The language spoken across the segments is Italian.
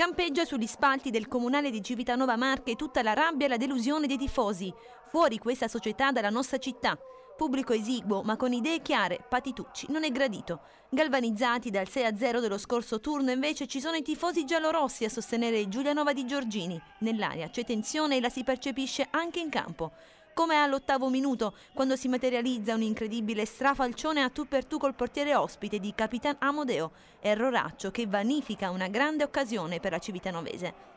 Campeggia sugli spalti del comunale di Civitanova Marche tutta la rabbia e la delusione dei tifosi. Fuori questa società dalla nostra città. Pubblico esiguo, ma con idee chiare, Patitucci non è gradito. Galvanizzati dal 6-0 dello scorso turno, invece, ci sono i tifosi giallorossi a sostenere Giulianova di Giorgini. Nell'aria c'è tensione e la si percepisce anche in campo come all'ottavo minuto, quando si materializza un incredibile strafalcione a tu per tu col portiere ospite di Capitan Amodeo, erroraccio che vanifica una grande occasione per la Civitanovese.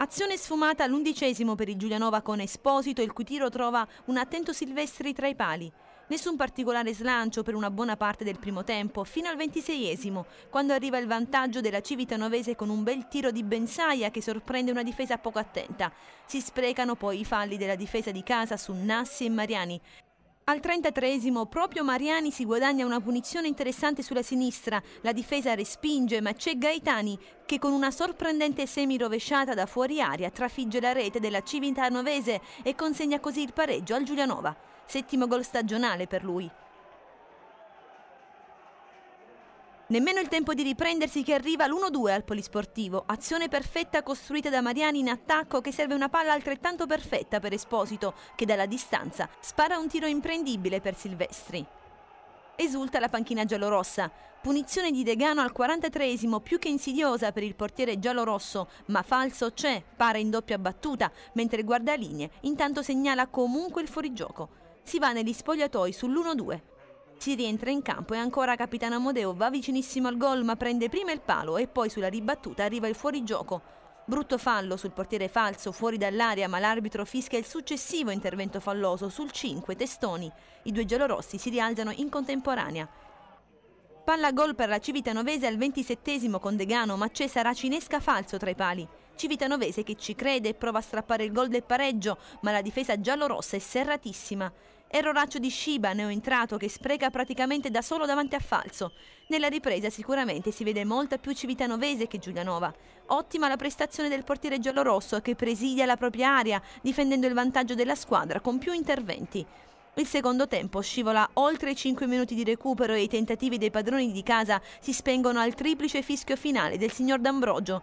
Azione sfumata all'undicesimo per il Giulianova con Esposito, il cui tiro trova un attento Silvestri tra i pali. Nessun particolare slancio per una buona parte del primo tempo, fino al 26esimo, quando arriva il vantaggio della Civitanovese con un bel tiro di Bensaia che sorprende una difesa poco attenta. Si sprecano poi i falli della difesa di casa su Nassi e Mariani. Al 33 proprio Mariani si guadagna una punizione interessante sulla sinistra, la difesa respinge ma c'è Gaetani che con una sorprendente semi rovesciata da fuori aria trafigge la rete della Civintarnovese e consegna così il pareggio al Giulianova. Settimo gol stagionale per lui. Nemmeno il tempo di riprendersi che arriva l'1-2 al polisportivo. Azione perfetta costruita da Mariani in attacco che serve una palla altrettanto perfetta per Esposito che dalla distanza spara un tiro imprendibile per Silvestri. Esulta la panchina giallorossa. Punizione di Degano al 43esimo più che insidiosa per il portiere giallorosso, ma falso c'è, para in doppia battuta, mentre il guardalinee intanto segnala comunque il fuorigioco. Si va negli spogliatoi sull'1-2. Si rientra in campo e ancora capitano Amodeo va vicinissimo al gol ma prende prima il palo e poi sulla ribattuta arriva il fuorigioco. Brutto fallo sul portiere falso fuori dall'area ma l'arbitro fischia il successivo intervento falloso sul 5 Testoni. I due giallorossi si rialzano in contemporanea palla gol per la Civitanovese al 27 con Degano, ma c'è saracinesca falso tra i pali. Civitanovese che ci crede e prova a strappare il gol del pareggio, ma la difesa giallorossa è serratissima. Erroraccio di Shiba, neoentrato, che spreca praticamente da solo davanti a falso. Nella ripresa sicuramente si vede molta più Civitanovese che Giulianova. Ottima la prestazione del portiere giallorosso che presidia la propria area, difendendo il vantaggio della squadra con più interventi. Il secondo tempo scivola oltre i 5 minuti di recupero e i tentativi dei padroni di casa si spengono al triplice fischio finale del signor D'Ambrogio.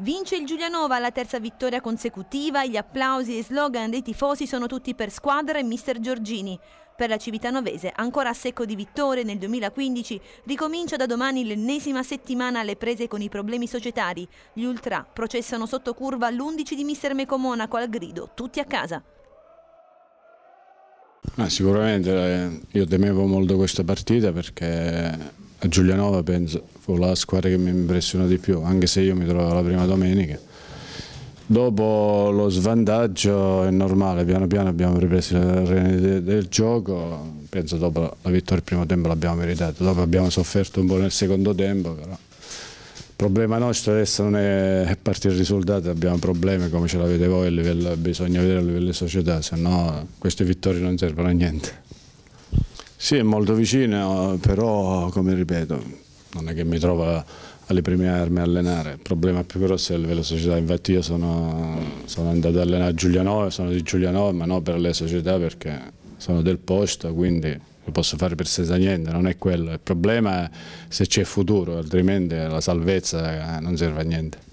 Vince il Giulianova alla terza vittoria consecutiva, gli applausi e slogan dei tifosi sono tutti per squadra e mister Giorgini. Per la Civitanovese, ancora a secco di vittorie nel 2015, ricomincia da domani l'ennesima settimana alle prese con i problemi societari. Gli ultra processano sotto curva l'11 di mister Meco Monaco al grido, tutti a casa. Ah, sicuramente eh, io temevo molto questa partita perché a Giulianova penso fu la squadra che mi impressionò di più, anche se io mi trovavo la prima domenica. Dopo lo svantaggio è normale, piano piano abbiamo ripreso il reni del gioco, penso dopo la vittoria del primo tempo l'abbiamo meritato, dopo abbiamo sofferto un po' nel secondo tempo, però il problema nostro adesso non è partire il risultato, abbiamo problemi come ce l'avete voi, a livello, bisogna vedere a livello di società, se no queste vittorie non servono a niente. Sì, è molto vicino, però come ripeto, non è che mi trovo alle prime armi a allenare, il problema più grosso è il livello società, infatti io sono, sono andato ad allenare a Giulianova, sono di Giulianova, ma non per le società perché sono del posto, quindi lo posso fare per senza niente, non è quello, il problema è se c'è futuro, altrimenti la salvezza eh, non serve a niente.